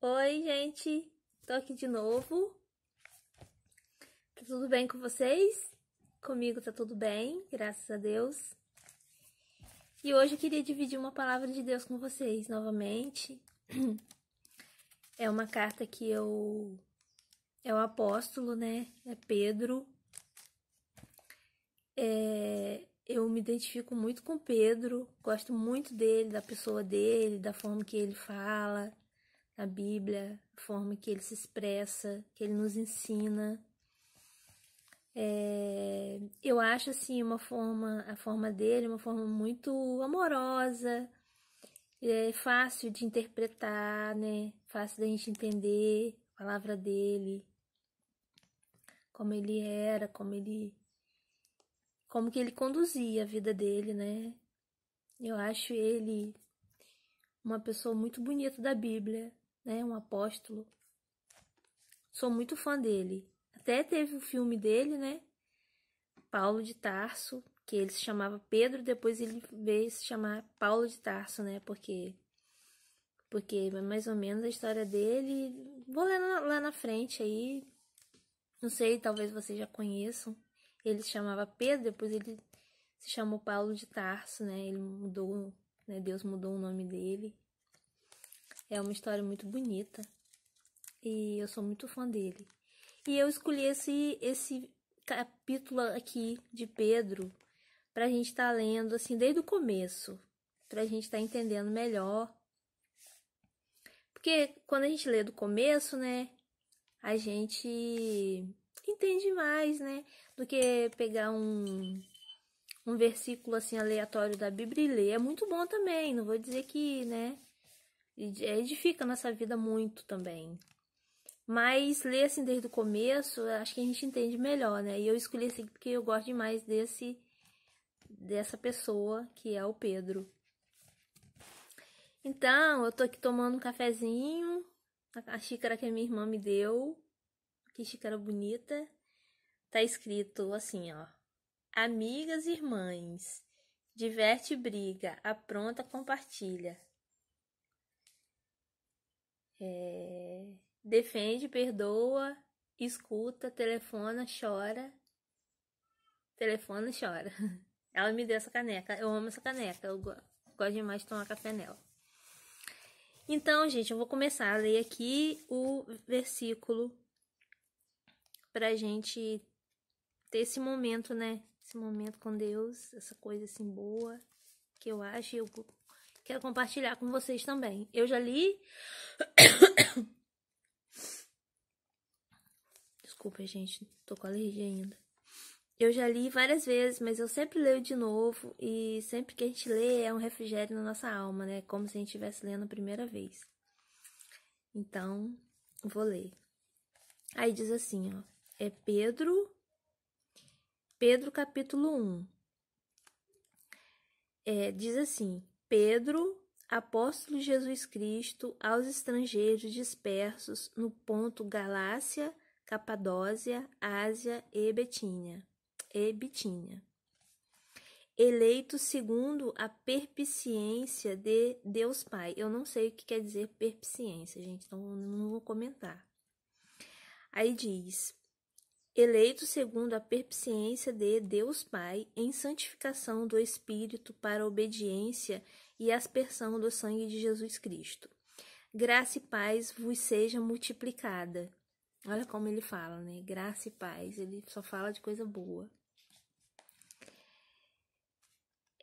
Oi, gente, tô aqui de novo. Tá tudo bem com vocês? Comigo tá tudo bem, graças a Deus. E hoje eu queria dividir uma palavra de Deus com vocês novamente. É uma carta que eu. É o apóstolo, né? É Pedro. É... Eu me identifico muito com Pedro, gosto muito dele, da pessoa dele, da forma que ele fala a Bíblia, a forma que ele se expressa, que ele nos ensina. É, eu acho assim uma forma, a forma dele, é uma forma muito amorosa, é fácil de interpretar, né? Fácil da gente entender a palavra dele, como ele era, como ele como que ele conduzia a vida dele, né? Eu acho ele uma pessoa muito bonita da Bíblia né, um apóstolo. Sou muito fã dele. Até teve o filme dele, né? Paulo de Tarso, que ele se chamava Pedro, depois ele veio se chamar Paulo de Tarso, né? Porque porque é mais ou menos a história dele, vou ler lá, lá na frente aí. Não sei, talvez vocês já conheçam. Ele se chamava Pedro, depois ele se chamou Paulo de Tarso, né? Ele mudou, né? Deus mudou o nome dele. É uma história muito bonita e eu sou muito fã dele. E eu escolhi esse, esse capítulo aqui de Pedro para a gente estar tá lendo assim desde o começo, para a gente estar tá entendendo melhor. Porque quando a gente lê do começo, né, a gente entende mais, né, do que pegar um um versículo assim aleatório da Bíblia e ler. É muito bom também, não vou dizer que, né, é, edifica nossa vida muito também. Mas ler assim desde o começo, acho que a gente entende melhor, né? E eu escolhi assim, porque eu gosto demais desse dessa pessoa que é o Pedro. Então, eu tô aqui tomando um cafezinho, a xícara que a minha irmã me deu. Que xícara bonita. Tá escrito assim, ó: Amigas e irmãs, diverte e briga, apronta, compartilha. É, defende, perdoa, escuta, telefona, chora. Telefona e chora. Ela me deu essa caneca. Eu amo essa caneca. Eu gosto demais de tomar café nela. Então, gente, eu vou começar a ler aqui o versículo pra gente ter esse momento, né? Esse momento com Deus, essa coisa assim boa que eu acho e eu quero compartilhar com vocês também. Eu já li. Desculpa, gente, tô com alergia ainda. Eu já li várias vezes, mas eu sempre leio de novo e sempre que a gente lê é um refrigério na nossa alma, né? Como se a gente estivesse lendo a primeira vez. Então, vou ler. Aí diz assim, ó, é Pedro Pedro capítulo 1. É, diz assim: Pedro, apóstolo de Jesus Cristo, aos estrangeiros dispersos no ponto Galácia, Capadósia, Ásia e Betínia. E Bitínia. Eleito segundo a perpiciência de Deus Pai. Eu não sei o que quer dizer perpiciência, gente, então não vou comentar. Aí diz: eleito segundo a perpiciência de Deus Pai, em santificação do Espírito para obediência e aspersão do sangue de Jesus Cristo. Graça e paz vos seja multiplicada. Olha como ele fala, né? Graça e paz. Ele só fala de coisa boa.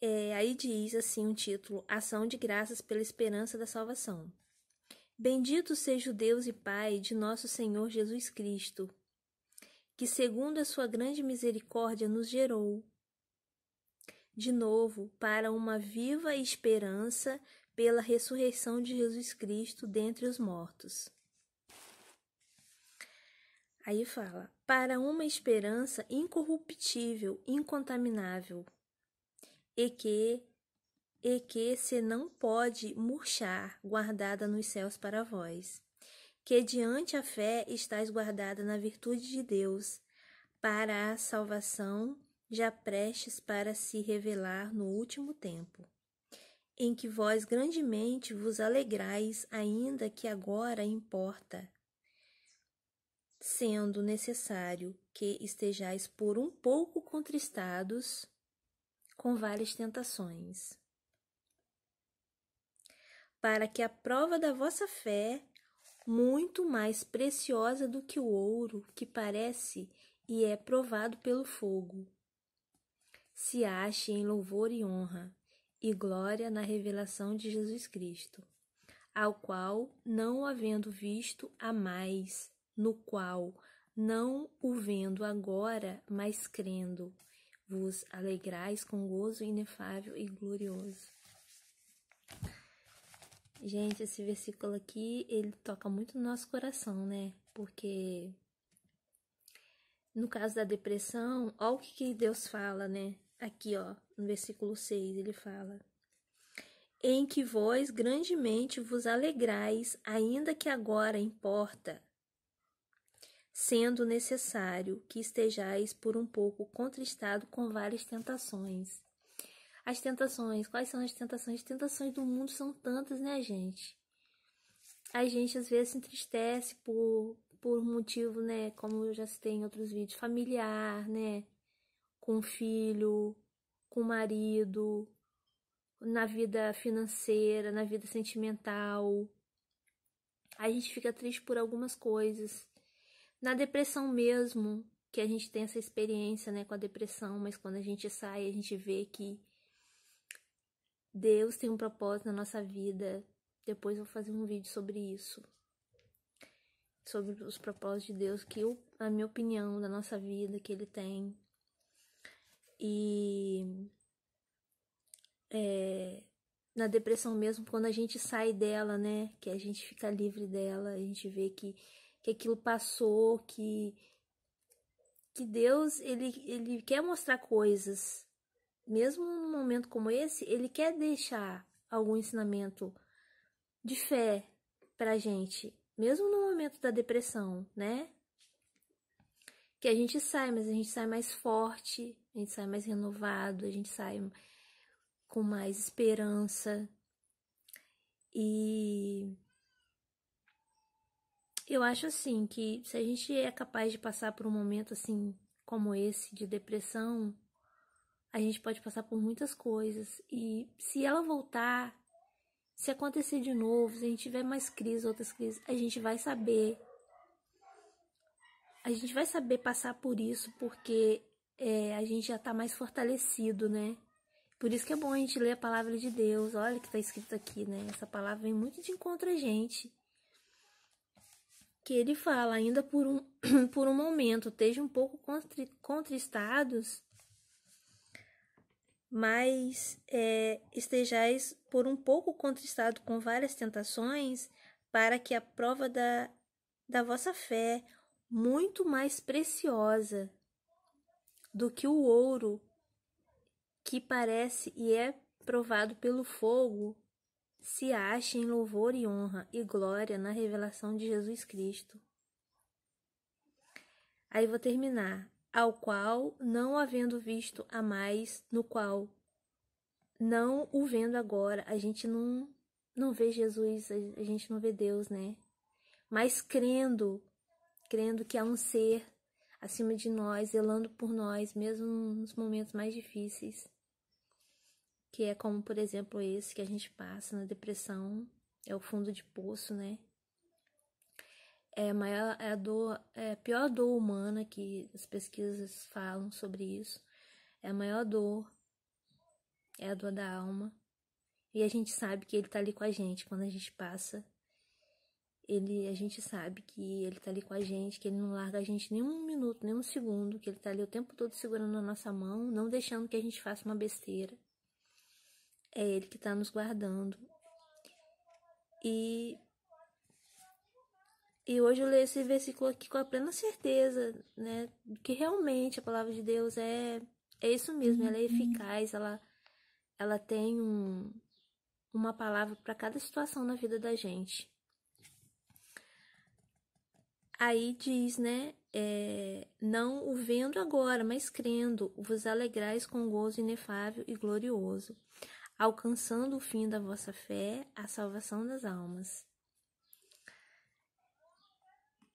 É, aí diz assim o um título: Ação de Graças pela Esperança da Salvação. Bendito seja o Deus e Pai de nosso Senhor Jesus Cristo, que, segundo a sua grande misericórdia, nos gerou. De novo, para uma viva esperança pela ressurreição de Jesus Cristo dentre os mortos. Aí fala, para uma esperança incorruptível, incontaminável, e que, e que se não pode murchar, guardada nos céus para vós que diante a fé estás guardada na virtude de Deus, para a salvação, já prestes para se revelar no último tempo, em que vós grandemente vos alegrais, ainda que agora importa, sendo necessário que estejais por um pouco contristados com várias tentações, para que a prova da vossa fé muito mais preciosa do que o ouro que parece e é provado pelo fogo. Se ache em louvor e honra e glória na revelação de Jesus Cristo, ao qual, não o havendo visto, a mais, no qual, não o vendo agora, mas crendo, vos alegrais com gozo inefável e glorioso. Gente, esse versículo aqui, ele toca muito no nosso coração, né? Porque no caso da depressão, olha o que Deus fala, né? Aqui, ó, no versículo 6, ele fala: Em que vós grandemente vos alegrais, ainda que agora importa, sendo necessário que estejais por um pouco contristado com várias tentações. As tentações, quais são as tentações? As tentações do mundo são tantas, né, gente? A gente às vezes se entristece por, por motivo, né? Como eu já citei em outros vídeos, familiar, né? Com filho, com marido, na vida financeira, na vida sentimental. A gente fica triste por algumas coisas. Na depressão mesmo, que a gente tem essa experiência, né, com a depressão, mas quando a gente sai, a gente vê que Deus tem um propósito na nossa vida. Depois eu vou fazer um vídeo sobre isso. Sobre os propósitos de Deus, que eu, a minha opinião da nossa vida que ele tem. E é, na depressão mesmo, quando a gente sai dela, né? Que a gente fica livre dela, a gente vê que, que aquilo passou, que, que Deus, ele, ele quer mostrar coisas mesmo num momento como esse, ele quer deixar algum ensinamento de fé pra gente, mesmo no momento da depressão, né? Que a gente sai, mas a gente sai mais forte, a gente sai mais renovado, a gente sai com mais esperança. E eu acho assim que se a gente é capaz de passar por um momento assim como esse de depressão, a gente pode passar por muitas coisas e se ela voltar, se acontecer de novo, se a gente tiver mais crises, outras crises, a gente vai saber. A gente vai saber passar por isso porque é, a gente já está mais fortalecido, né? Por isso que é bom a gente ler a palavra de Deus. Olha o que está escrito aqui, né? Essa palavra vem muito de encontro a gente. Que ele fala, ainda por um, por um momento, estejam um pouco contristados mas é, estejais por um pouco contristado com várias tentações, para que a prova da, da vossa fé, muito mais preciosa do que o ouro que parece e é provado pelo fogo, se ache em louvor e honra e glória na revelação de Jesus Cristo. Aí vou terminar ao qual, não havendo visto a mais, no qual, não o vendo agora, a gente não, não vê Jesus, a gente não vê Deus, né? Mas crendo, crendo que há um ser acima de nós, zelando por nós, mesmo nos momentos mais difíceis, que é como, por exemplo, esse que a gente passa na depressão, é o fundo de poço, né? É, é a, maior, é a dor, é a pior dor humana que as pesquisas falam sobre isso. É a maior dor, é a dor da alma. E a gente sabe que ele tá ali com a gente quando a gente passa. Ele, a gente sabe que ele tá ali com a gente, que ele não larga a gente nem um minuto, nem um segundo, que ele tá ali o tempo todo segurando a nossa mão, não deixando que a gente faça uma besteira. É ele que tá nos guardando. E e hoje eu leio esse versículo aqui com a plena certeza, né? Que realmente a palavra de Deus é, é isso mesmo, ela é uhum, uhum. eficaz, ela, ela tem um, uma palavra para cada situação na vida da gente. Aí diz, né? É, não o vendo agora, mas crendo, vos alegrais com gozo inefável e glorioso, alcançando o fim da vossa fé, a salvação das almas.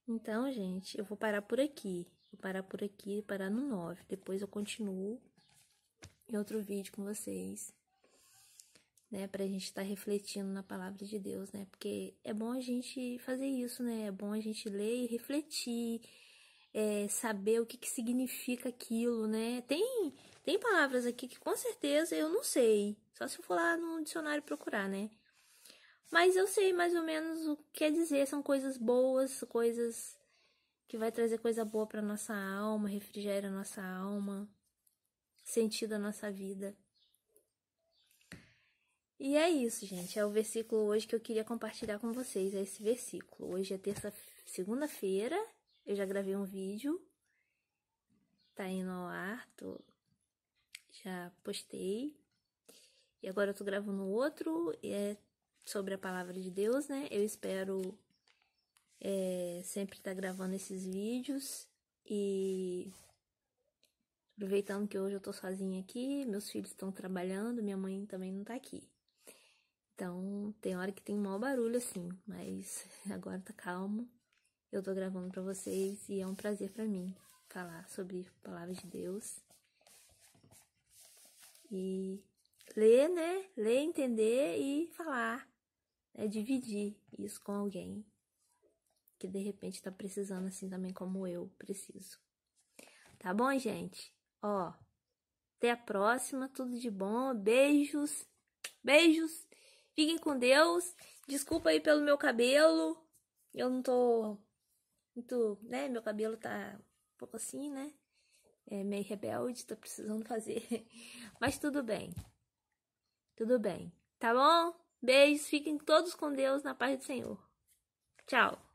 Então, gente, eu vou parar por aqui. Vou parar por aqui, parar no 9. Depois eu continuo em outro vídeo com vocês, né? Pra gente estar tá refletindo na palavra de Deus, né? Porque é bom a gente fazer isso, né? É bom a gente ler e refletir, é, saber o que, que significa aquilo, né? Tem, tem palavras aqui que com certeza eu não sei. Só se eu for lá no dicionário procurar, né? Mas eu sei mais ou menos o que quer dizer, são coisas boas, coisas que vai trazer coisa boa para nossa alma, refrigera a nossa alma, sentido a nossa vida. E é isso, gente. É o versículo hoje que eu queria compartilhar com vocês. É esse versículo. Hoje é terça, segunda-feira. Eu já gravei um vídeo. Tá indo ao ar. Tô... Já postei. E agora eu tô gravando outro. E é sobre a palavra de Deus, né? Eu espero é, sempre estar tá gravando esses vídeos e aproveitando que hoje eu tô sozinha aqui, meus filhos estão trabalhando, minha mãe também não tá aqui. Então, tem hora que tem maior barulho assim, mas agora tá calmo. Eu tô gravando para vocês e é um prazer para mim falar sobre a palavra de Deus. E ler, né? Ler, entender e falar né, dividir isso com alguém que de repente tá precisando assim também como eu preciso. Tá bom, gente? Ó, até a próxima, tudo de bom, beijos, beijos, fiquem com Deus, desculpa aí pelo meu cabelo, eu não tô muito, né, meu cabelo tá um pouco assim, né, é meio rebelde, tô precisando fazer, mas tudo bem, tudo bem, tá bom? Beijos, fiquem todos com Deus na paz do Senhor. Tchau.